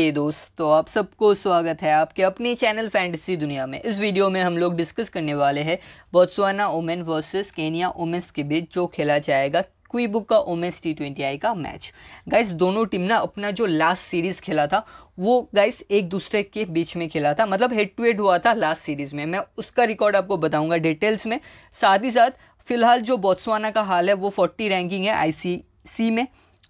हे दोस्तों तो आप सबको स्वागत है आपके अपने चैनल फैंटेसी दुनिया में इस वीडियो में हम लोग डिस्कस करने वाले हैं Botswana women versus Kenya women's के बीच जो खेला जाएगा क्वीबुक का ओमेंस टी ट्वेंटी आई का मैच गाइस दोनों टीम ना अपना जो लास्ट सीरीज़ खेला था वो गाइस एक दूसरे के बीच में खेला था मतलब हेड टू हेड हुआ था लास्ट सीरीज़ में मैं उसका रिकॉर्ड आपको बताऊंगा डिटेल्स में साथ ही साथ फिलहाल जो बोत्सवाना का हाल है वो फोर्टी रैंकिंग है आई सी में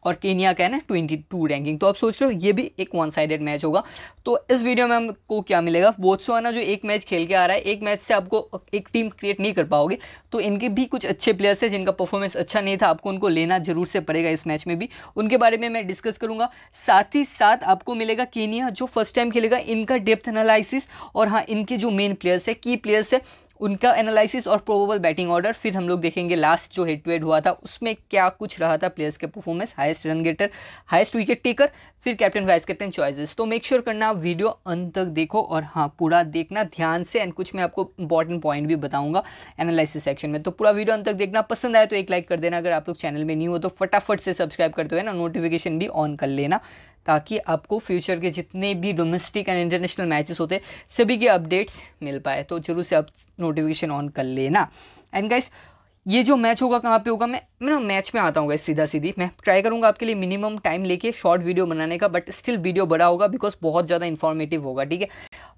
और केनिया का है ना ट्वेंटी टू रैंकिंग तो आप सोच रहे हो ये भी एक वन साइडेड मैच होगा तो इस वीडियो में हमको क्या मिलेगा बोत्सवाना जो एक मैच खेल के आ रहा है एक मैच से आपको एक टीम क्रिएट नहीं कर पाओगे तो इनके भी कुछ अच्छे प्लेयर्स हैं जिनका परफॉर्मेंस अच्छा नहीं था आपको उनको लेना जरूर से पड़ेगा इस मैच में भी उनके बारे में मैं डिस्कस करूँगा साथ ही साथ आपको मिलेगा केनिया जो फर्स्ट टाइम खेलेगा इनका डेप्थ एनालिसिस और हाँ इनके जो मेन प्लेयर्स है की प्लेयर्स है उनका एनालिसिस और प्रोबेबल बैटिंग ऑर्डर फिर हम लोग देखेंगे लास्ट जो हेड टू हेड हुआ था उसमें क्या कुछ रहा था प्लेयर्स के performance highest run getter highest wicket taker फिर कैप्टन वाइस कैप्टन चॉइसेस तो मेक श्योर sure करना वीडियो अंत तक देखो और हाँ पूरा देखना ध्यान से एंड कुछ मैं आपको इंपॉर्टेंट पॉइंट भी बताऊंगा एनालिसिस सेक्शन में तो पूरा वीडियो अंत तक देखना पसंद आए तो एक लाइक कर देना अगर आप लोग चैनल में नहीं हो तो फटाफट से सब्सक्राइब करते हुए ना नोटिफिकेशन भी ऑन कर लेना ताकि आपको फ्यूचर के जितने भी डोमेस्टिक एंड इंटरनेशनल मैचेस होते सभी के अपडेट्स मिल पाए तो जरूर से आप नोटिफिकेशन ऑन कर लेना एंड गाइस ये जो मैच होगा कहाँ पे होगा मैं मैं ना मैच में आता हूँ सीधा सीधी मैं ट्राई करूँगा आपके लिए मिनिमम टाइम लेके शॉर्ट वीडियो बनाने का बट स्टिल वीडियो बड़ा होगा बिकॉज बहुत ज़्यादा इन्फॉर्मेटिव होगा ठीक है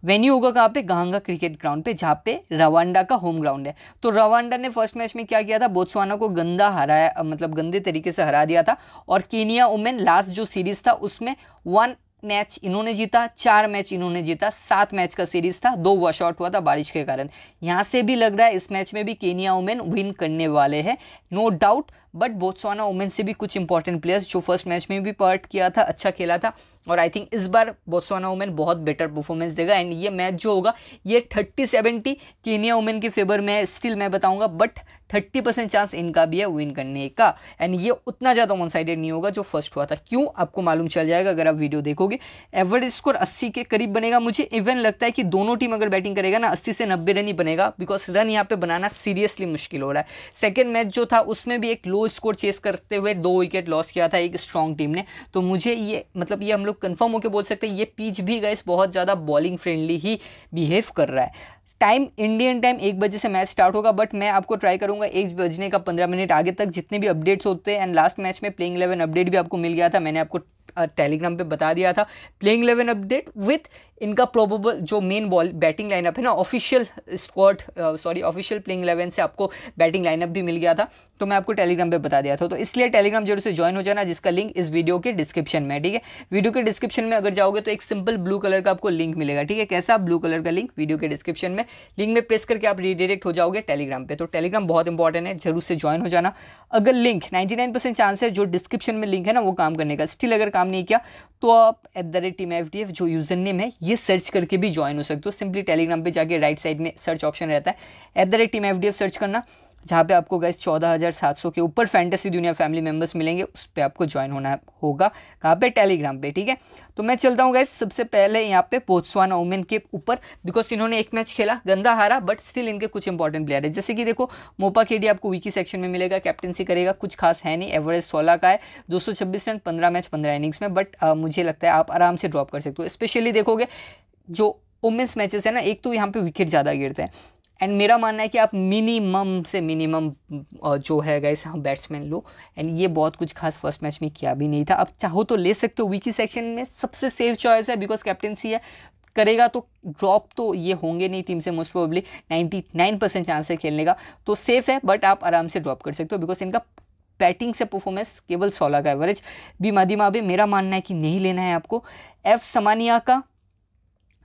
वेन्यू होगा कहाँ पे गांगा क्रिकेट ग्राउंड पे जहाँ पे रवांडा का होम ग्राउंड है तो रवांडा ने फर्स्ट मैच में क्या किया था बोत्सवाना को गंदा हराया मतलब गंदे तरीके से हरा दिया था और केनिया वुमेन लास्ट जो सीरीज़ था उसमें वन मैच इन्होंने जीता चार मैच इन्होंने जीता सात मैच का सीरीज था दो वॉश आउट हुआ था बारिश के कारण यहां से भी लग रहा है इस मैच में भी केनिया वुमेन विन करने वाले हैं no doubt but Botswana women से भी कुछ इंपॉर्टेंट प्लेयर्स जो फर्स्ट मैच में भी पार्ट किया था अच्छा खेला था और आई थिंक इस बार बोत्सवाना वुमेन बहुत बेटर परफॉर्मेंस देगा एंड ये मैच जो होगा ये थर्टी सेवेंटी केनिया वुमेन के फेवर में स्टिल मैं बताऊंगा बट थर्टी परसेंट चांस इनका भी है विन करने का एंड ये उतना ज़्यादा वन साइडेड नहीं होगा जो फर्स्ट हुआ था क्यों आपको मालूम चल जाएगा अगर आप वीडियो देखोगे एवरेज स्कोर अस्सी के करीब बनेगा मुझे इवन लगता है कि दोनों टीम अगर बैटिंग करेगा ना अस्सी से नब्बे रन ही बनेगा बिकॉज रन यहाँ पे बनाना सीरियसली मुश्किल हो रहा है सेकेंड मैच जो था उसमें भी एक लो स्कोर चेस करते हुए दो विकेट लॉस किया था एक स्ट्रॉन्ग टीम ने तो मुझे ये मतलब ये हम लोग कन्फर्म होकर बोल सकते हैं ये पिच भी गए बहुत ज़्यादा बॉलिंग फ्रेंडली ही बिहेव कर रहा है टाइम इंडियन टाइम एक बजे से मैच स्टार्ट होगा बट मैं आपको ट्राई करूंगा एक बजने का पंद्रह मिनट आगे तक जितने भी अपडेट्स होते हैं एंड लास्ट मैच में प्लेइंग इलेवन अपडेट भी आपको मिल गया था मैंने आपको टेलीग्राम पे बता दिया था प्लेइंग इलेवन अपडेट विथ इनका प्रोबेबल जो मेन बॉल बैटिंग लाइनअप है ना official squad sorry official playing eleven से आपको बैटिंग लाइनअप भी मिल गया था तो मैं आपको टेलीग्राम पे बता दिया था तो इसलिए टेलीग्राम जरूर से ज्वाइन हो जाना जिसका लिंक इस वीडियो के डिस्क्रिप्शन में ठीक है वीडियो के डिस्क्रिप्शन में अगर जाओगे तो एक सिंपल ब्लू कलर का आपको लिंक मिलेगा ठीक है कैसा ब्लू कलर का लिंक वीडियो के डिस्क्रिप्शन में लिंक में प्रेस करके आप रिडायरेक्ट हो जाओगे टेलीग्राम पर तो टेलीग्राम बहुत इंपॉर्टेंट है जरूर से ज्वाइन हो जाना अगर लिंक नाइन्टी चांस है जो डिस्क्रिप्शन में लिंक है ना वो काम करने का स्टिल अगर काम नहीं किया तो आप at the rate team F जो यूजर नेम है ये ये सर्च करके भी ज्वाइन हो सकते हो सिंपली टेलीग्राम पे जाके राइट साइड में सर्च ऑप्शन रहता है at the rate team F search करना जहाँ पे आपको गैस चौदह हज़ार सात सौ के ऊपर फैंटेसी दुनिया फैमिली मेम्बर्स मिलेंगे उस पर आपको ज्वाइन होना होगा कहाँ पे टेलीग्राम पे ठीक है तो मैं चलता हूँ गैस सबसे पहले यहाँ पे पोत्सवाना ओमेन के ऊपर बिकॉज इन्होंने एक मैच खेला गंदा हारा बट स्टिल इनके कुछ इंपॉर्टेंट प्लेयर है जैसे कि देखो मोपा केडी आपको वीकी सेक्शन में मिलेगा कैप्टनसी करेगा कुछ खास है नहीं एवरेज सोलह का है दो रन पंद्रह मैच पंद्रह इनिंग्स में बट मुझे लगता है आप आराम से ड्रॉप कर सकते हो स्पेशली देखोगे जो वुमेंस मैचेस है ना एक तो यहाँ पे विकेट ज़्यादा गिरते हैं एंड मेरा मानना है कि आप मिनिमम से मिनिमम जो है गैस हम बैट्समैन लो एंड ये बहुत कुछ खास फर्स्ट मैच में किया भी नहीं था आप चाहो तो ले सकते हो वीकी सेक्शन में सबसे सेफ चॉइस है बिकॉज कैप्टनसी है करेगा तो ड्रॉप तो ये होंगे नहीं टीम से मोस्ट प्रोबेबली 99 परसेंट चांस है खेलने का तो सेफ है बट आप आराम से ड्रॉप कर सकते हो बिकॉज इनका बैटिंग से परफॉर्मेंस केवल सोलह का एवरेज भी माध्यमा मेरा मानना है कि नहीं लेना है आपको एफ समानिया का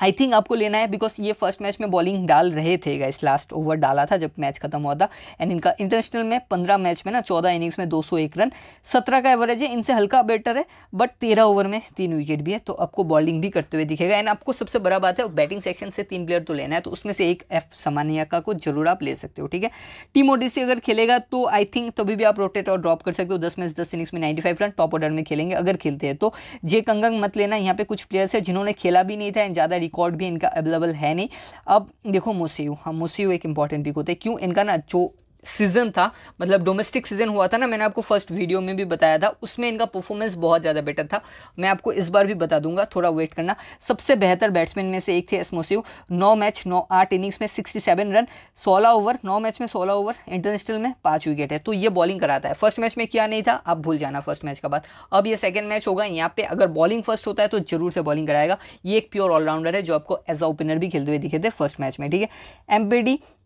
आई थिंक आपको लेना है बिकॉज ये फर्स्ट मैच में बॉलिंग डाल रहे थे गाइस लास्ट ओवर डाला था जब मैच खत्म हुआ था एंड इनका इंटरनेशनल में पंद्रह मैच में ना चौदह इनिंग्स में दो सौ एक रन सत्रह का एवरेज है इनसे हल्का बेटर है बट तेरह ओवर में तीन विकेट भी है तो आपको बॉलिंग भी करते हुए दिखेगा एंड आपको सबसे बड़ा बात है बैटिंग सेक्शन से तीन प्लेयर तो लेना है तो उसमें से एक एफ समानिया का को जरूर आप ले सकते हो ठीक है टीम ओडिसी अगर खेलेगा तो आई थिंक तभी भी आप रोटेट और ड्रॉप कर सकते हो दस मैच दस इनिंग्स में नाइन्टी रन टॉप ऑर्डर में खेलेंगे अगर खेलते हैं तो जे कंगंग मत लेना यहाँ पे कुछ प्लेयर्स है जिन्होंने खेला भी नहीं था एंड ज़्यादा रिकॉर्ड भी इनका अवेलेबल है नहीं अब देखो मोसीव हाँ मुसीयू एक इंपॉर्टेंट पिक होता है क्यों इनका ना जो सीज़न था मतलब डोमेस्टिक सीज़न हुआ था ना मैंने आपको फर्स्ट वीडियो में भी बताया था उसमें इनका परफॉर्मेंस बहुत ज़्यादा बेटर था मैं आपको इस बार भी बता दूंगा थोड़ा वेट करना सबसे बेहतर बैट्समैन में से एक थे एसमोसिव नौ मैच नौ आठ इनिंग्स में सिक्सटी सेवन रन सोलह ओवर नौ मैच में सोलह ओवर इंटरनेशनल में पाँच विकेट है तो ये बॉलिंग कराता है फर्स्ट मैच में किया नहीं था आप भूल जाना फर्स्ट मैच का बात अब यह सेकेंड मैच होगा यहाँ पे अगर बॉलिंग फर्स्ट होता है तो जरूर से बॉलिंग कराएगा ये एक प्योर ऑलराउंडर है जो आपको एज अ ओपनर भी खेलते हुए दिखे थे फर्स्ट मैच में ठीक है एम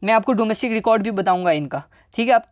मैं आपको डोमेस्टिक रिकॉर्ड भी बताऊंगा इनका ठीक है आप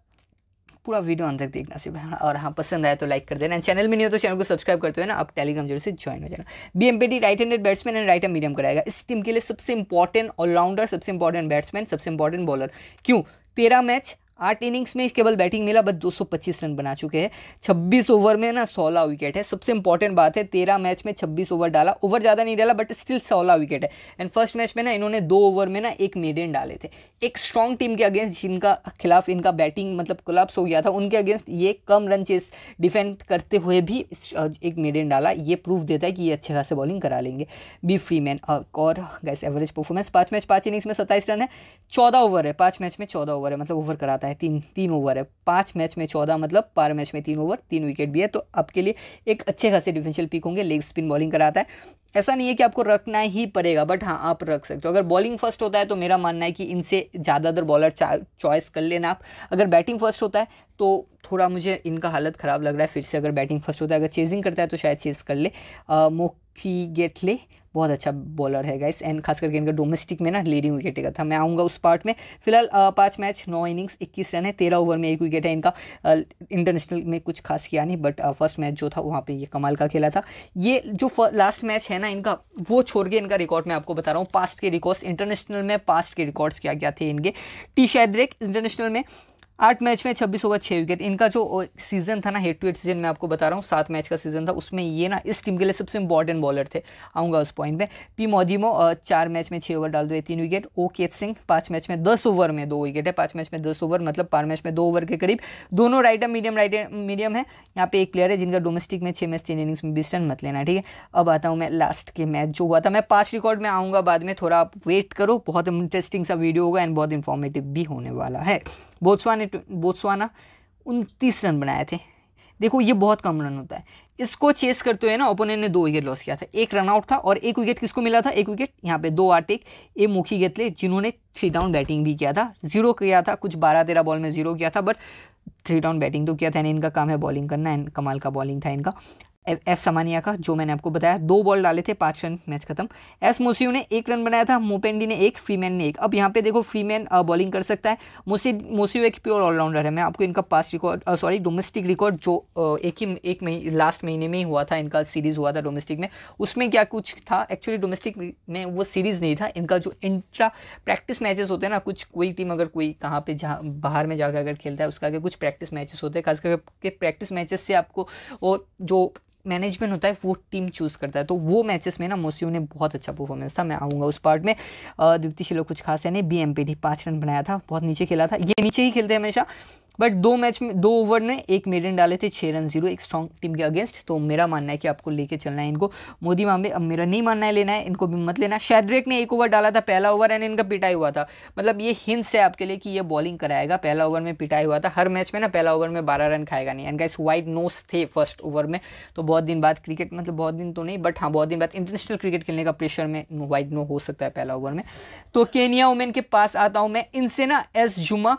पूरा वीडियो अंत तक देखना सिर्फ और हाँ पसंद आया तो लाइक कर देना चैनल में नहीं हो तो चैनल को सब्सक्राइब करते हो ना आप टेलीग्राम जरूर से ज्वाइन हो जाना B M P right handed batsman and right medium कराएगा इस टीम के लिए सबसे इंपॉर्टेंट ऑलराउंडर सबसे इंपॉर्टेंट बैट्समैन सबसे इंपॉर्टेंट बॉलर क्यों तेरह मैच आठ इनिंग्स में केवल बैटिंग मिला बट 225 रन बना चुके हैं 26 ओवर में ना सोलह विकेट है सबसे इंपॉर्टेंट बात है तेरह मैच में 26 ओवर डाला ओवर ज़्यादा नहीं डाला बट स्टिल सोलह विकेट है एंड फर्स्ट मैच में ना इन्होंने दो ओवर में ना एक मेडियन डाले थे एक स्ट्रॉन्ग टीम के अगेंस्ट जिनका खिलाफ इनका बैटिंग मतलब कोलाप्स हो गया था उनके अगेंस्ट ये कम रन चेस डिफेंड करते हुए भी एक मेडियन डाला ये प्रूफ देता है कि ये अच्छे खासे बॉलिंग करा लेंगे बी फ्री मैन और गैस एवरेज परफॉर्मेंस पाँच मैच पाँच इनिंग्स में सत्ताईस रन है चौदह ओवर है पाँच मैच में चौदह ओवर है मतलब ओवर कराता है है तीन तीन ओवर है पाँच मैच में चौदह मतलब पार मैच में तीन ओवर तीन विकेट भी है तो आपके लिए एक अच्छे खासे डिफेंशियल पिक होंगे लेग स्पिन बॉलिंग कराता है ऐसा नहीं है कि आपको रखना ही पड़ेगा बट हाँ आप रख सकते हो अगर बॉलिंग फर्स्ट होता है तो मेरा मानना है कि इनसे ज़्यादातर बॉलर चॉइस कर लेना आप अगर बैटिंग फर्स्ट होता है तो थोड़ा मुझे इनका हालत ख़राब लग रहा है फिर से अगर बैटिंग फर्स्ट होता है अगर चेजिंग करता है तो शायद चेज़ कर ले मोखी गेटले बहुत अच्छा बॉलर है गाइस एंड खास करके इनका डोमेस्टिक में ना लीडिंग विकेट का था मैं आऊँगा उस पार्ट में फिलहाल पाँच मैच नौ इनिंग्स इक्कीस रन है तेरह ओवर में एक विकेट है इनका इंटरनेशनल में कुछ खास किया नहीं बट फर्स्ट मैच जो था वहाँ पर ये कमाल का खेला था ये जो लास्ट मैच है है ना इनका वो छोड़ के इनका रिकॉर्ड मैं आपको बता रहा हूँ पास्ट के रिकॉर्ड्स इंटरनेशनल में पास्ट के रिकॉर्ड्स क्या क्या थे इनके टी शैद्रेक इंटरनेशनल में आठ मैच में छब्बीस ओवर छः विकेट इनका जो सीजन था ना हेड टू हेड सीजन मैं आपको बता रहा हूँ सात मैच का सीजन था उसमें ये ना इस टीम के लिए सबसे इंपॉर्टेंट बॉलर थे आऊँगा उस पॉइंट पे पी मोदीमो चार मैच में छः ओवर डाल दो तीन विकेट ओ केत सिंह पाँच मैच में दस ओवर में दो विकेट है पाँच मैच में दस ओवर मतलब पार मैच में दो ओवर के करीब दोनों राइट मीडियम राइट मीडियम है यहाँ पे एक प्लेयर है जिनका डोमेस्टिक में छः मैच तीन इनिंग्स में बीस रन मत लेना ठीक है अब आता हूँ मैं लास्ट के मैच जो हुआ था मैं पाँच रिकॉर्ड में आऊँगा बाद में थोड़ा आप वेट करो बहुत इंटरेस्टिंग सा वीडियो होगा एंड बहुत इन्फॉर्मेटिव भी होने वाला है बोत्सवा बोत्सवा बोत्सवाना उनतीस रन बनाए थे देखो ये बहुत कम रन होता है इसको चेस करते हुए ना ओपोनेंट ने दो विकेट लॉस किया था एक रनआउट था और एक विकेट किसको मिला था एक विकेट यहाँ पे दो एक ए मुखी गेतले जिन्होंने थ्री डाउन बैटिंग भी किया था जीरो किया था कुछ बारह तेरह बॉल में जीरो किया था बट थ्री डाउन बैटिंग तो किया था इनका काम है बॉलिंग करना एंड कमाल का बॉलिंग था इनका एफ सामानिया का जो मैंने आपको बताया दो बॉल डाले थे पाँच रन मैच खत्म एस मोसियो ने एक रन बनाया था मोपेंडी ने एक फ्रीमैन ने एक अब यहाँ पे देखो फ्रीमैन बॉलिंग कर सकता है मोसी मोसियो एक प्योर ऑलराउंडर है मैं आपको इनका past record sorry domestic record जो एक ही एक मही लास्ट महीने में ही हुआ था इनका सीरीज़ हुआ था डोमेस्टिक में उसमें क्या कुछ था एक्चुअली डोमेस्टिक में वो सीरीज़ नहीं था इनका जो इंट्रा प्रैक्टिस मैचेस होते हैं ना कुछ कोई टीम अगर कोई कहाँ पे जहाँ बाहर में जाकर अगर खेलता है उसका कुछ प्रैक्टिस मैचेस होते हैं खासकर के प्रैक्टिस मैचेस से आपको और जो मैनेजमेंट होता है वो टीम चूज़ करता है तो वो मैचेस में ना मोसियो ने बहुत अच्छा परफॉर्मेंस था मैं आऊँगा उस पार्ट में द्वितीय शिलो कुछ खास है नहीं बी एम पी डी पाँच रन बनाया था बहुत नीचे खेला था ये नीचे ही खेलते हैं हमेशा बट दो मैच में दो ओवर ने एक मेडन डाले थे छः रन जीरो एक स्ट्रॉन्ग टीम के अगेंस्ट तो मेरा मानना है कि आपको लेके चलना है इनको मोदी मामले अब मेरा नहीं मानना है लेना है इनको भी मत लेना शैद्रेक ने एक ओवर डाला था पहला ओवर एंड इनका पिटाई हुआ था मतलब ये हिंस है आपके लिए कि ये बॉलिंग कराएगा पहला ओवर में पिटाई हुआ था हर मैच में ना पहला ओवर में बारह रन खाएगा नहीं एंड गाइस वाइड नोस थे फर्स्ट ओवर में तो बहुत दिन बाद क्रिकेट मतलब बहुत दिन तो नहीं बट हाँ बहुत दिन बाद इंटरनेशनल क्रिकेट खेलने का प्रेशर में वाइड नो हो सकता है पहला ओवर में तो केनिया वुमेन के पास आता हूँ मैं इनसे ना एस जुमा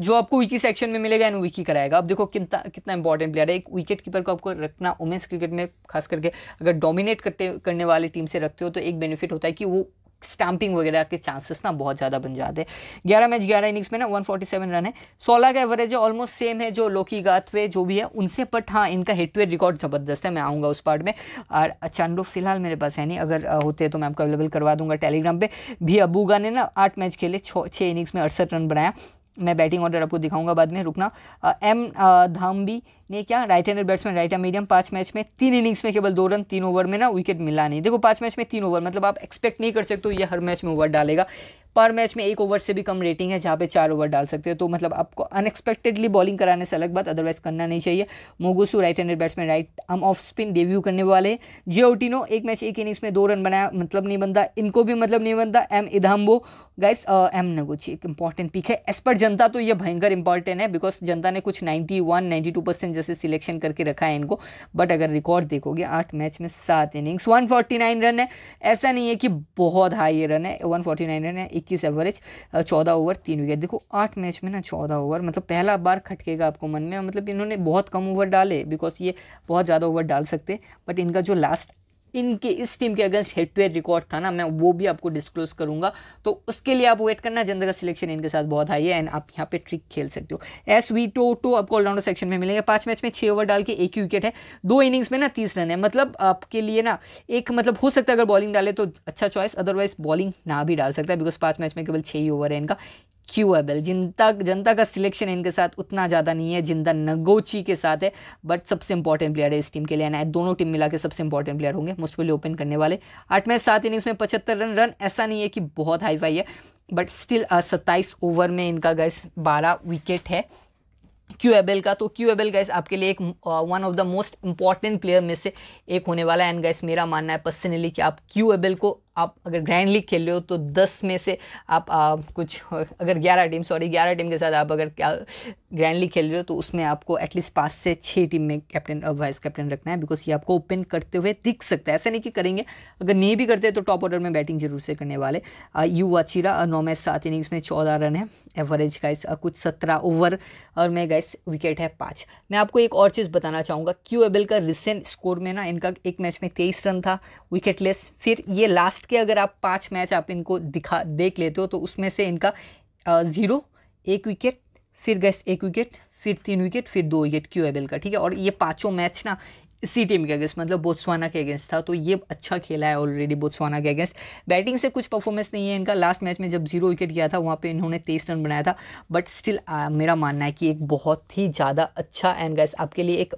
जो आपको विकी सेक्शन में मिलेगा एन विकी कराएगा अब देखो कितना कितना इंपॉर्टेंट प्लेयर है एक विकेट कीपर को आपको रखना वुमेंस क्रिकेट में खास करके अगर डोमिनेट करते करने वाली टीम से रखते हो तो एक बेनिफिट होता है कि वो स्टैंपिंग वगैरह के चांसेस ना बहुत ज़्यादा बन जाते हैं ग्यारह मैच ग्यारह इनिंग्स में ना सेवन रन है सोलह का एवरेज है ऑलमोस्ट सेम है जो लोकी गाथवे जो भी है उनसे बट हाँ इनका हिटवे रिकॉर्ड ज़बरदस्त है मैं आऊँगा उस पार्ट में और चांडो फिलहाल मेरे पास है नहीं अगर होते तो मैं आपको अवेलेबल करवा दूंगा टेलीग्राम पर भी अबूगा ने ना आठ मैच खेले छः इनिंग्स में अड़सठ रन बनाया मैं बैटिंग ऑर्डर आपको दिखाऊंगा बाद में रुकना एम धामबी ने क्या right handed batsman right hand medium पांच मैच में तीन इनिंग्स में केवल दो रन तीन ओवर में ना विकेट मिला नहीं देखो पांच मैच में तीन ओवर मतलब आप एक्सपेक्ट नहीं कर सकते ये हर मैच में ओवर डालेगा पर मैच में एक ओवर से भी कम रेटिंग है जहाँ पे चार ओवर डाल सकते हो तो मतलब आपको अनएक्सपेक्टेडली बॉलिंग कराने से अलग बात अदरवाइज करना नहीं चाहिए मोगोसू right handed batsman right arm off spin debut करने वाले जियोटिनो एक मैच एक इनिंग्स में दो रन बनाया मतलब नहीं बनता इनको भी मतलब नहीं बनता एम इधाम्बो गाइस एम नगोची एक इंपॉर्टेंट पिक है एस पर जनता तो ये भयंकर इंपॉर्टेंट है बिकॉज जनता ने कुछ ninety one ninety two percent वजह से सिलेक्शन करके रखा है इनको बट अगर रिकॉर्ड देखोगे आठ मैच में सात इनिंग्स 149 रन है ऐसा नहीं है कि बहुत हाई रन है 149 रन है इक्कीस एवरेज चौदह ओवर तीन विकेट देखो आठ मैच में ना चौदह ओवर मतलब पहला बार खटकेगा आपको मन में मतलब इन्होंने बहुत कम ओवर डाले बिकॉज ये बहुत ज़्यादा ओवर डाल सकते बट इनका जो लास्ट इनके इस टीम के against head to head record था ना मैं वो भी आपको डिस्क्लोज करूंगा तो उसके लिए आप वेट करना जनता का सिलेक्शन इनके साथ बहुत हाई है एंड आप यहाँ पे ट्रिक खेल सकते हो एस वी टो टो आपको ऑलराउंडर सेक्शन में मिलेंगे पाँच मैच में छः ओवर डाल के एक ही विकेट है दो इनिंग्स में ना तीस रन है मतलब आपके लिए ना एक मतलब हो सकता है अगर बॉलिंग डाले तो अच्छा चॉइस अदरवाइज बॉलिंग ना भी डाल सकता है बिकॉज पाँच मैच में केवल छह ही ओवर है इनका क्यूएबल जिनता जनता का सिलेक्शन इनके साथ उतना ज़्यादा नहीं है जिंदा नगोची के साथ है बट सबसे इंपॉर्टेंट प्लेयर है इस टीम के लिए एंड दोनों टीम मिला के सबसे इंपॉर्टेंट प्लेयर होंगे मोस्ट वेली ओपन करने वाले आठ मैच सात इनिंग्स में पचहत्तर रन रन ऐसा नहीं है कि बहुत हाई फाई है बट स्टिल सत्ताईस ओवर में इनका गैस बारह विकेट है क्यू एबल का तो क्यू एबल गैस आपके लिए एक one of the most important player में से एक होने वाला है एंड गैस मेरा मानना है पर्सनली कि आप क्यू एबल को आप अगर ग्रैंड लीग खेल रहे हो तो दस में से आप आ, कुछ अगर ग्यारह टीम सॉरी ग्यारह टीम के साथ आप अगर ग्रैंड लीग खेल रहे हो तो उसमें आपको एटलीस्ट पाँच से छः टीम में कैप्टन और वाइस कैप्टन रखना है बिकॉज ये आपको ओपन करते हुए दिख सकता है ऐसा नहीं कि करेंगे अगर नहीं भी करते तो टॉप ऑर्डर में बैटिंग जरूर से करने वाले यू uh, अचीरा uh, नौ मैच सात इनिंग्स में चौदह रन है एवरेज गाइस uh, कुछ सत्रह ओवर और मैं गाइस विकेट है पाँच मैं आपको एक और चीज़ बताना चाहूँगा क्यू एबल का रिसेंट स्कोर में ना इनका एक मैच में तेईस रन था विकेटलेस फिर ये लास्ट लास्ट के अगर आप पाँच मैच आप इनको दिखा देख लेते हो तो उसमें से इनका ज़ीरो एक विकेट फिर गैस एक विकेट फिर तीन विकेट फिर दो विकेट क्यू एबल का ठीक है और ये पाँचों मैच ना इसी टीम के अगेंस्ट मतलब बोत्सवाना के अगेंस्ट था तो ये अच्छा खेला है ऑलरेडी बोत्सवाना के अगेंस्ट बैटिंग से कुछ परफॉर्मेंस नहीं है इनका लास्ट मैच में जब जीरो विकेट गया था वहाँ पे इन्होंने तेईस रन बनाया था बट स्टिल मेरा मानना है कि एक बहुत ही ज़्यादा अच्छा एंड गैस आपके लिए एक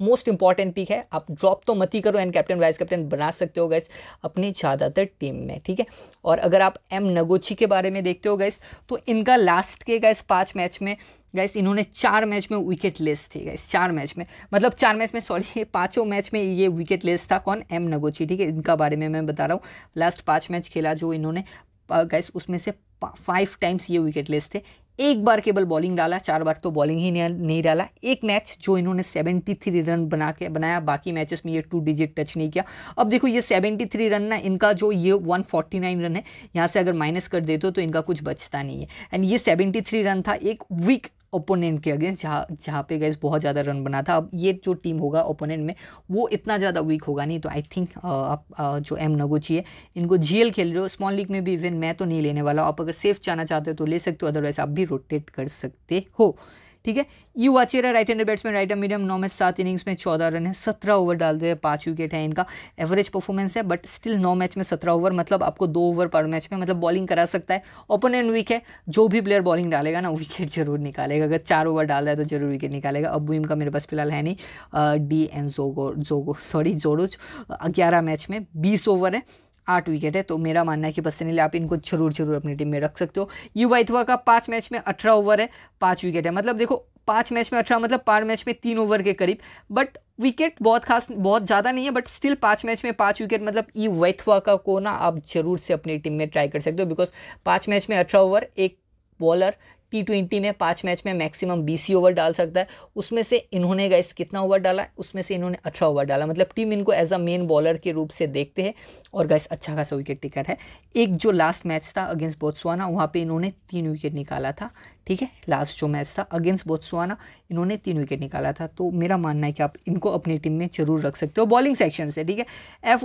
मोस्ट इंपॉर्टेंट पिक है आप ड्रॉप तो मत ही करो एंड कैप्टन वाइस कैप्टन बना सकते हो गैस अपने ज़्यादातर टीम में ठीक है और अगर आप एम नगोची के बारे में देखते हो गैस तो इनका लास्ट के गैस पाँच मैच में गैस इन्होंने चार मैच में विकेट लेस थे गैस चार मैच में मतलब चार मैच में सॉरी पाँचों मैच में ये विकेट लेस था कौन एम नगोची ठीक है इनका बारे में मैं बता रहा हूँ लास्ट पाँच मैच खेला जो इन्होंने गैस उसमें से फाइव टाइम्स ये विकेट लेस थे एक बार केवल बॉलिंग डाला चार बार तो बॉलिंग ही नहीं डाला एक मैच जो इन्होंने 73 रन बना के बनाया बाकी मैचेस में ये टू डिजिट टच नहीं किया अब देखो ये 73 रन ना इनका जो ये 149 रन है यहाँ से अगर माइनस कर देते हो तो इनका कुछ बचता नहीं है एंड ये 73 रन था एक वीक ओपोनेंट के अगेंस्ट जहाँ जहाँ पे गैस बहुत ज़्यादा रन बना था अब ये जो टीम होगा ओपोनेंट में वो इतना ज़्यादा वीक होगा नहीं तो आई थिंक आप जो एम नगोची है इनको जी खेल रहे हो स्मॉल लीग में भी इवन मैं तो नहीं लेने वाला आप अगर सेफ जाना चाहते हो तो ले सकते हो अदरवाइज आप भी रोटेट कर सकते हो ठीक है यू वाचेरा right hander batsman right hand medium नौ में सात इनिंग्स में चौदह रन है सत्रह ओवर डाल दिए पांच विकेट है इनका एवरेज परफॉर्मेंस है बट स्टिल नौ मैच में सत्रह ओवर मतलब आपको दो ओवर पर मैच में मतलब बॉलिंग करा सकता है ओपोनेंट वीक है जो भी प्लेयर बॉलिंग डालेगा ना विकेट जरूर निकालेगा अगर चार ओवर डाल रहा है तो जरूर विकेट निकालेगा अब बुम का मेरे पास फिलहाल है नहीं डी एन जोगो जोगो सॉरी जोरोज ग्यारह मैच में बीस ओवर है आठ विकेट है तो मेरा मानना है कि पर्सनली आप इनको जरूर जरूर अपनी टीम में रख सकते हो युवा इतवा का पाँच मैच में अठारह ओवर है पाँच विकेट है मतलब देखो पाँच मैच में अठारह मतलब पाँच मैच में तीन ओवर के करीब बट विकेट बहुत खास बहुत ज़्यादा नहीं है बट स्टिल पाँच मैच में पाँच विकेट मतलब ई वैथवा का को ना आप जरूर से अपनी टीम में ट्राई कर सकते हो बिकॉज पाँच मैच में अठारह ओवर एक बॉलर टी ट्वेंटी में पाँच मैच में मैक्सिमम बीस ओवर डाल सकता है उसमें से इन्होंने गाइस कितना ओवर डाला उसमें से इन्होंने अठारह ओवर डाला मतलब टीम इनको एज अ मेन बॉलर के रूप से देखते हैं और गाइस अच्छा खासा विकेट टिकट है एक जो लास्ट मैच था अगेंस्ट बोत्सवाना वहाँ पर इन्होंने तीन विकेट निकाला था ठीक है लास्ट जो मैच था अगेंस्ट बोत्सवाना इन्होंने तीन विकेट निकाला था तो मेरा मानना है कि आप इनको अपनी टीम में जरूर रख सकते हो बॉलिंग सेक्शन से ठीक है एफ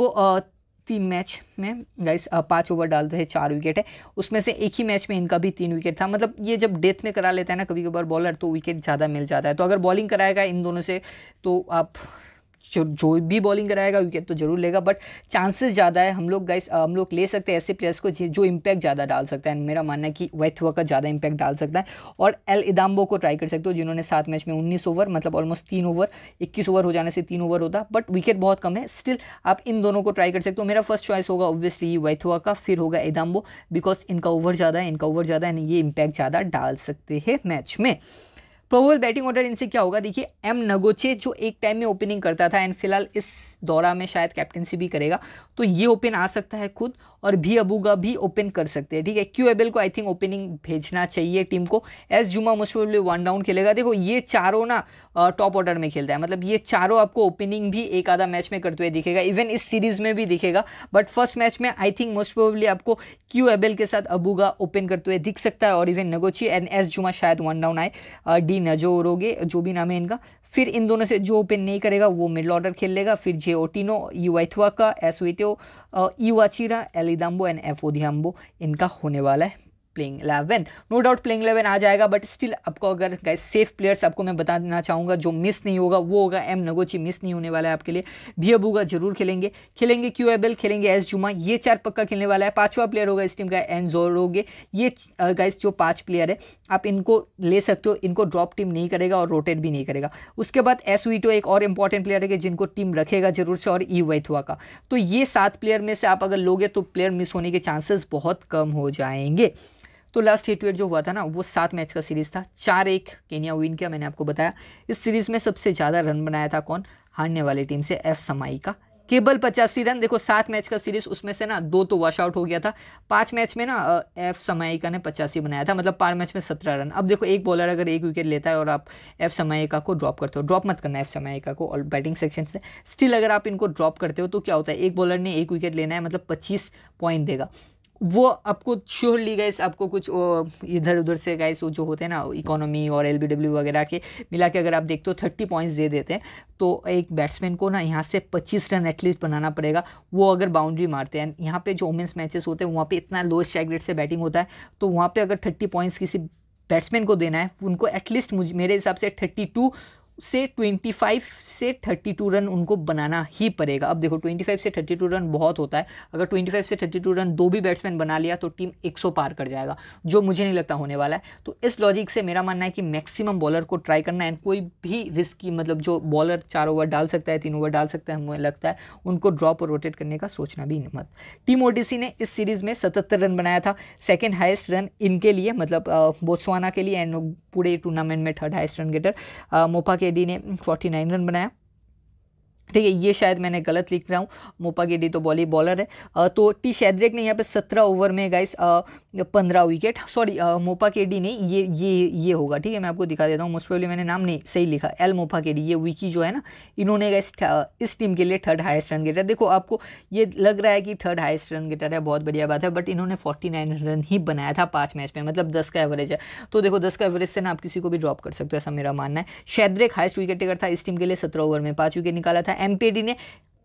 वो भी मैच में गाइस पाँच ओवर डालते थे चार विकेट है उसमें से एक ही मैच में इनका भी तीन विकेट था मतलब ये जब डेथ में करा लेता है ना कभी कभार बॉलर तो विकेट ज़्यादा मिल जाता है तो अगर बॉलिंग कराएगा इन दोनों से तो आप जो जो भी बॉलिंग कराएगा विकेट तो जरूर लेगा बट चांसेस ज़्यादा है हम लोग गाइस हम लोग ले सकते हैं ऐसे प्लेयर्स को जो इम्पैक्ट ज़्यादा डाल सकता है मेरा मानना है कि वैथ का ज़्यादा इम्पैक्ट डाल सकता है और एल इदाम्बो को ट्राई कर सकते हो जिन्होंने सात मैच में उन्नीस ओवर मतलब ऑलमोस्ट तीन ओवर इक्कीस ओवर हो जाने से तीन ओवर होता बट विकेट बहुत कम है स्टिल आप इन दोनों को ट्राई कर सकते हो मेरा फर्स्ट चॉइस होगा ऑब्वियसली वैथुआ का फिर होगा इदाम्बो बिकॉज इनका ओवर ज़्यादा है इनका ओवर ज़्यादा है ये इम्पैक्ट ज़्यादा डाल सकते हैं मैच में प्रोबेबल बैटिंग ऑर्डर इनसे क्या होगा देखिए एम नगोचे जो एक टाइम में ओपनिंग करता था एंड फिलहाल इस दौरा में शायद कैप्टनसी भी करेगा तो ये ओपन आ सकता है खुद और भी अबूगा भी ओपन कर सकते हैं ठीक है क्यू एबल को आई थिंक ओपनिंग भेजना चाहिए टीम को एस जुमा मोस्ट वन डाउन खेलेगा देखो ये चारों ना टॉप ऑर्डर में खेलता है मतलब ये चारों आपको ओपनिंग भी एक आधा मैच में करते हुए दिखेगा इवन इस सीरीज़ में भी दिखेगा बट फर्स्ट मैच में आई थिंक मोस्ट प्रोबेबली आपको क्यू एबल के साथ अबूगा ओपन करते हुए दिख सकता है और इवन नगोची एंड एस जुमा शायद वन डाउन आए डी नजो रोगे जो भी नाम है इनका फिर इन दोनों से जो ओपन नहीं करेगा वो मिडल ऑर्डर खेल लेगा फिर जे ओटिनो का एस वेटो युवाचीरा एलिदाम्बो एंड एफ ओधियाम्बो इनका होने वाला है playing eleven no doubt playing eleven आ जाएगा बट स्टिल आपको अगर गाइस सेफ प्लेयर्स आपको मैं बताना चाहूँगा जो मिस नहीं होगा वो होगा एम नगोची मिस नहीं होने वाला है आपके लिए भी अबूगा जरूर खेलेंगे खेलेंगे क्यू एबल खेलेंगे एस जुमा ये चार पक्का खेलने वाला है पाँचवा प्लेयर होगा इस टीम का एन जोर होगे ये गाइस जो पाँच प्लेयर है आप इनको ले सकते हो इनको ड्रॉप टीम नहीं करेगा और रोटेट भी नहीं करेगा उसके बाद एस वीटो एक और इंपॉर्टेंट प्लेयर है कि जिनको टीम रखेगा जरूर से और ई e वैथुआ का तो ये सात प्लेयर में से आप अगर लोगे तो प्लेयर मिस होने के चांसेस बहुत कम हो जाएंगे तो लास्ट हिट जो हुआ था ना वो सात मैच का सीरीज था चार एक केनिया विन किया मैंने आपको बताया इस सीरीज में सबसे ज़्यादा रन बनाया था कौन हारने वाली टीम से एफ समाई का केवल पचासी रन देखो सात मैच का सीरीज उसमें से ना दो तो वॉश आउट हो गया था पांच मैच में ना एफ समायिका ने पचासी बनाया था मतलब पार मैच में सत्रह रन अब देखो एक बॉलर अगर एक विकेट लेता है और आप एफ समायिका को ड्रॉप करते हो ड्रॉप मत करना एफ समायिका को और बैटिंग सेक्शन से स्टिल अगर आप इनको ड्रॉप करते हो तो क्या होता है एक बॉलर ने एक विकेट लेना है मतलब पच्चीस पॉइंट देगा वो आपको श्योरली गाइस आपको कुछ इधर उधर से गाइस जो होते हैं ना इकोनॉमी और एल वगैरह के मिला के अगर आप देखते हो थर्टी पॉइंट्स दे देते हैं तो एक बैट्समैन को ना यहाँ से पच्चीस रन एटलीस्ट बनाना पड़ेगा वो अगर बाउंड्री मारते हैं यहाँ पे जो वुमेंस मैचेस होते हैं वहाँ पे इतना लो स्ट्राइक रेट से बैटिंग होता है तो वहाँ पर अगर थर्टी पॉइंट्स किसी बैट्समैन को देना है उनको एटलीस्ट मुझे मेरे हिसाब से थर्टी टू से 25 से 32 रन उनको बनाना ही पड़ेगा अब देखो 25 से 32 रन बहुत होता है अगर 25 से 32 रन दो भी बैट्समैन बना लिया तो टीम 100 पार कर जाएगा जो मुझे नहीं लगता होने वाला है तो इस लॉजिक से मेरा मानना है कि मैक्सिमम बॉलर को ट्राई करना है कोई भी रिस्क की मतलब जो बॉलर चार ओवर डाल सकता है तीन ओवर डाल सकता है मुझे लगता है उनको ड्रॉप और रोटेट करने का सोचना भी मत टीम ओडीसी ने इस सीरीज़ में सतहत्तर रन बनाया था सेकेंड हाइस्ट रन इनके लिए मतलब बोत्सवाना के लिए एंड पूरे टूर्नामेंट में थर्ड हाइस्ट रन गेटर मोपा के गेडी ने फोर्टी नाइन रन बनाया ठीक है ये शायद मैंने गलत लिख रहा हूँ मोपा गेडी तो बॉली बॉलर है तो टी शैद्रेक ने यहाँ पे सत्रह ओवर में गाइस पंद्रह विकेट सॉरी मोपा केडी नहीं ये ये ये होगा ठीक है मैं आपको दिखा देता हूँ मोस्ट प्रोबली मैंने नाम नहीं सही लिखा एल मोपा केडी ये विकी जो है ना इन्होंने इस, इस टीम के लिए थर्ड हाईएस्ट रन गेटर देखो आपको ये लग रहा है कि थर्ड हाईएस्ट रन गेटर है बहुत बढ़िया बात है बट इन्होंने फोर्टी रन ही बनाया था पाँच मैच में मतलब दस का एवरेज है तो देखो दस का एवरेज से ना आप किसी को भी ड्रॉप कर सकते हो ऐसा मेरा मानना है शैद्रेक हाइस्ट विकेट टेकर था इस टीम के लिए सत्रह ओवर में पाँच विकेट निकाला था एम ने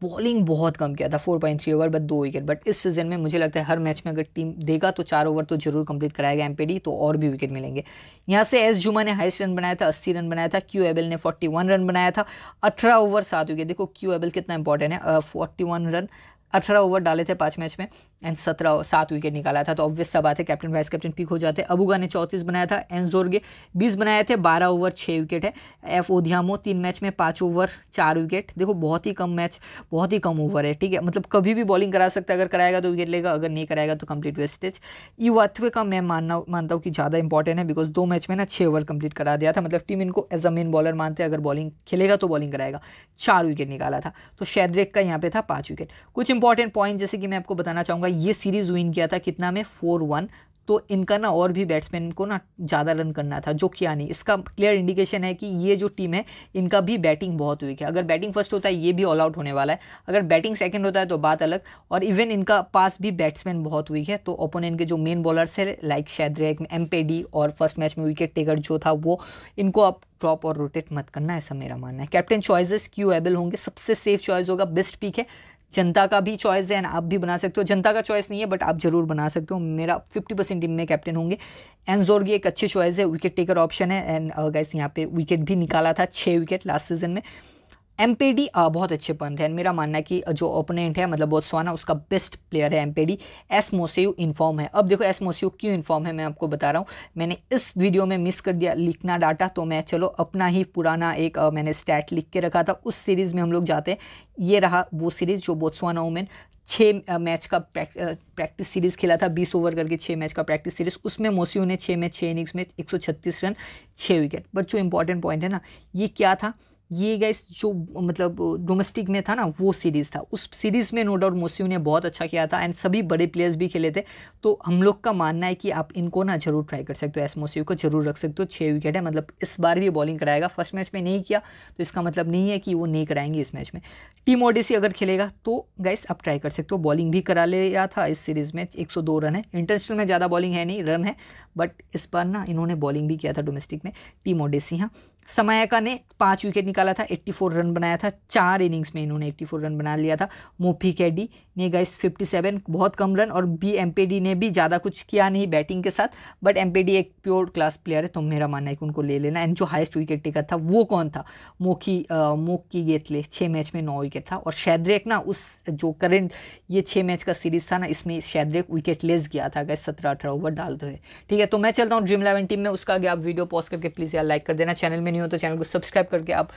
बॉलिंग बहुत कम किया था four point three over but दो विकेट बट इस सीज़न में मुझे लगता है हर मैच में अगर टीम देगा तो चार ओवर तो जरूर कंप्लीट कराएगा एमपीडी तो और भी विकेट मिलेंगे यहाँ से एस जुमा ने हाइस्ट रन बनाया था अस्सी रन बनाया था क्यू एबल ने फोर्टी वन रन बनाया था अठारह ओवर सात विकेट देखो क्यू एबल कितना इंपॉर्टेंट है फोर्टी वन रन अठारह ओवर डाले थे पाँच मैच में एंड सत्रह सात विकेट निकाला था तो ऑब्वियस सब बात है कैप्टन वाइस कैप्टन पिक हो जाते अबुगा ने चौंतीस बनाया था एनजोरगे बीस बनाए थे बारह ओवर छः विकेट है एफ ओधियामो तीन मैच में पाँच ओवर चार विकेट देखो बहुत ही कम मैच बहुत ही कम ओवर है ठीक है मतलब कभी भी बॉलिंग करा सकता है अगर कराएगा तो विकेट लेगा अगर नहीं कराएगा तो कंप्लीट वेस्टेज युवाथवे का मैं मानना मानता हूँ कि ज़्यादा इंपॉर्टेंट है बिकॉज दो मैच में ना छः ओवर कंप्लीट करा दिया था मतलब टीम इनको एज अ मेन बॉलर मानते हैं अगर बॉलिंग खेलेगा तो बॉलिंग कराएगा चार विकेट निकाला था तो शैद्रेक का यहाँ पे था पाँच विकेट कुछ इंपॉर्टेंट पॉइंट जैसे कि मैं आपको बताना चाहूँगा ये सीरीज़ विन किया था कितना में फोर वन तो इनका ना और भी बैट्समैन को ना ज़्यादा रन करना था जो किया नहीं इसका क्लियर इंडिकेशन है कि ये जो टीम है इनका भी बैटिंग बहुत वीक है अगर बैटिंग फर्स्ट होता है ये भी ऑल आउट होने वाला है अगर बैटिंग सेकंड होता है तो बात अलग और इवन इनका पास भी बैट्समैन बहुत वीक है तो ओपोनेंट के जो मेन बॉलर्स है लाइक शैद्रेक एम और फर्स्ट मैच में विकेट टेकर जो था वो इनको आप ड्रॉप और रोटेट मत करना ऐसा मेरा मानना है कैप्टन चॉइसेस क्यू एबल होंगे सबसे सेफ चॉइस होगा बेस्ट पिक है जनता का भी चॉइस है आप भी बना सकते हो जनता का चॉइस नहीं है बट आप जरूर बना सकते हो मेरा फिफ्टी परसेंट टीम में कैप्टन होंगे एनजोर की एक अच्छी चॉइस है विकेट टेकर ऑप्शन है एंड गैस uh, यहाँ पे विकेट भी निकाला था छः विकेट लास्ट सीजन में एमपेडी बहुत अच्छे पंथ हैं मेरा मानना है कि जो ओपोनेंट है मतलब बोत्सवाना उसका बेस्ट प्लेयर है एमपेडी एस मोसेयू इनफॉर्म है अब देखो एस मोसेयू क्यों इनफॉर्म है मैं आपको बता रहा हूँ मैंने इस वीडियो में मिस कर दिया लिखना डाटा तो मैं चलो अपना ही पुराना एक आ, मैंने स्टैट लिख के रखा था उस सीरीज़ में हम लोग जाते हैं ये रहा वो सीरीज़ जो बोत्सवाना वोमेन छः मैच का प्रैक्टिस सीरीज़ खेला था बीस ओवर करके छः मैच का प्रैक्टिस सीरीज़ उसमें मोसियो ने छः मैच छः इनिंग्स में एक रन छः विकेट बट जो इंपॉर्टेंट पॉइंट है ना ये क्या था ये गैस जो मतलब डोमेस्टिक में था ना वो सीरीज़ था उस सीरीज़ में नो डाउट मोसी ने बहुत अच्छा किया था एंड सभी बड़े प्लेयर्स भी खेले थे तो हम लोग का मानना है कि आप इनको ना जरूर ट्राई कर सकते हो एस मोसियो को जरूर रख सकते हो छः विकेट है मतलब इस बार भी बॉलिंग कराएगा फर्स्ट मैच में नहीं किया तो इसका मतलब नहीं है कि वो नहीं कराएंगे इस मैच में टीम ओडेसी अगर खेलेगा तो गैस आप ट्राई कर सकते हो बॉलिंग भी करा लिया था इस सीरीज़ में एक रन है इंटरनेशनल में ज़्यादा बॉलिंग है नहीं रन है बट इस बार ना इन्होंने बॉलिंग भी किया था डोमेस्टिक में टीम ओडेसी हाँ समायका ने पाँच विकेट निकाला था 84 रन बनाया था चार इनिंग्स में इन्होंने 84 रन बना लिया था मोफी कैडी ने गाइस 57 बहुत कम रन और बी एमपेडी ने भी ज़्यादा कुछ किया नहीं बैटिंग के साथ बट एमपेडी एक प्योर क्लास प्लेयर है तो मेरा मानना है कि उनको ले लेना एंड जो हाइस्ट विकेट टेकर था वो कौन था मोखी आ, मोकी गेतले छः मैच में नौ विकेट था और शैद्रेक ना उस जो करेंट ये छः मैच का सीरीज था ना इसमें शैद्रेक विकेट लेस गया था गए सत्रह अठारह ओवर डालते हुए ठीक है तो मैं चलता हूँ ड्रीम इलेवन टीम में उसका आगे आप वीडियो पॉज करके प्लीज़ यार लाइक कर देना चैनल में नहीं हो तो चैनल को सब्सक्राइब करके आप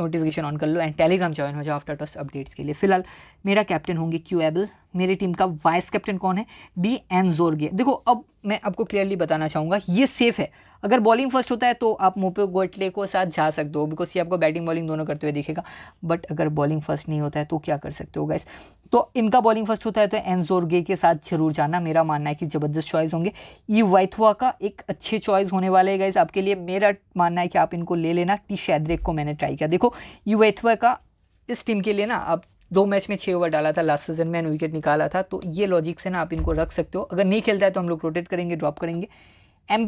नोटिफिकेशन ऑन कर लो एंड टेलीग्राम ज्वाइन हो जाओ आफ्टर टॉस अपडेट्स के लिए फिलहाल मेरा कैप्टन होंगे क्यू एबल मेरी टीम का वाइस कैप्टन कौन है डी एन जोरगे देखो अब मैं आपको क्लियरली बताना चाहूँगा ये सेफ है अगर बॉलिंग फर्स्ट होता है तो आप मोपे गोटले को साथ जा सकते हो बिकॉज ये आपको बैटिंग बॉलिंग दोनों करते हुए दिखेगा बट अगर बॉलिंग फर्स्ट नहीं होता है तो क्या कर सकते हो गाइस तो इनका बॉलिंग फर्स्ट होता है तो एनजोरगे के साथ जरूर जाना मेरा मानना है कि ज़बरदस्त चॉइस होंगे ये वाइथुआ का एक अच्छे चॉइस होने वाले है गाइज आपके लिए मेरा मानना है कि आप इनको ले लेना टी शैद्रेक को मैंने ट्राई किया देखो ये वाइथुआ का इस टीम के लिए ना आप दो मैच में छः ओवर डाला था लास्ट सीजन में विकेट निकाला था तो ये लॉजिक से ना आप इनको रख सकते हो अगर नहीं खेलता है तो हम लोग रोटेट करेंगे ड्रॉप करेंगे एम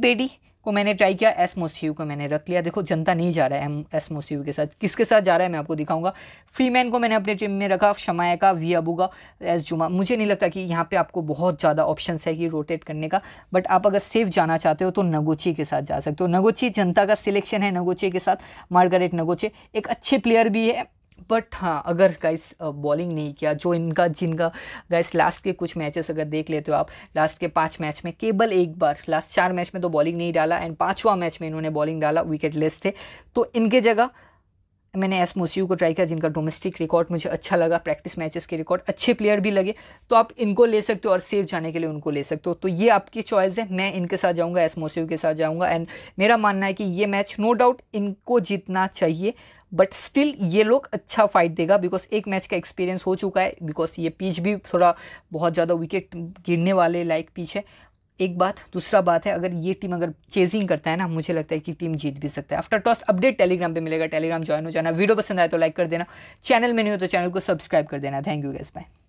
को मैंने ट्राई किया एस मोसीव को मैंने रख लिया देखो जनता नहीं जा रहा है एम एस मोसीव के साथ किसके साथ जा रहा है मैं आपको दिखाऊंगा फ्रीमैन को मैंने अपने टीम में रखा शमाया का वी अबू का एस जुमा मुझे नहीं लगता कि यहाँ पे आपको बहुत ज़्यादा ऑप्शंस है कि रोटेट करने का बट आप अगर सेफ जाना चाहते हो तो नगोची के साथ जा सकते हो नगोची जनता का सिलेक्शन है नगोचे के साथ मार्गरेट नगोचे एक अच्छे प्लेयर भी है बट हाँ अगर गाइस बॉलिंग नहीं किया जो इनका जिनका गाइस लास्ट के कुछ मैचेस अगर देख लेते हो आप लास्ट के पाँच मैच में केवल एक बार लास्ट चार मैच में तो बॉलिंग नहीं डाला एंड पाँचवा मैच में इन्होंने बॉलिंग डाला विकेट लेस थे तो इनके जगह मैंने एस मोसीू को ट्राई किया जिनका डोमेस्टिक रिकॉर्ड मुझे अच्छा लगा प्रैक्टिस मैचेस के रिकॉर्ड अच्छे प्लेयर भी लगे तो आप इनको ले सकते हो और सेफ जाने के लिए उनको ले सकते हो तो ये आपकी चॉइस है मैं इनके साथ जाऊंगा एस मोसीू के साथ जाऊंगा एंड मेरा मानना है कि ये मैच नो डाउट इनको जीतना चाहिए बट स्टिल ये लोग अच्छा फाइट देगा बिकॉज एक मैच का एक्सपीरियंस हो चुका है बिकॉज ये पिच भी थोड़ा बहुत ज़्यादा विकेट गिरने वाले लाइक पिच है एक बात दूसरा बात है अगर ये टीम अगर चेजिंग करता है ना मुझे लगता है कि टीम जीत भी सकता है आफ्टर टॉस अपडेट टेलीग्राम पे मिलेगा टेलीग्राम ज्वाइन हो जाना वीडियो पसंद आए तो लाइक कर देना चैनल में नहीं हो तो चैनल को सब्सक्राइब कर देना थैंक यू गैस बाय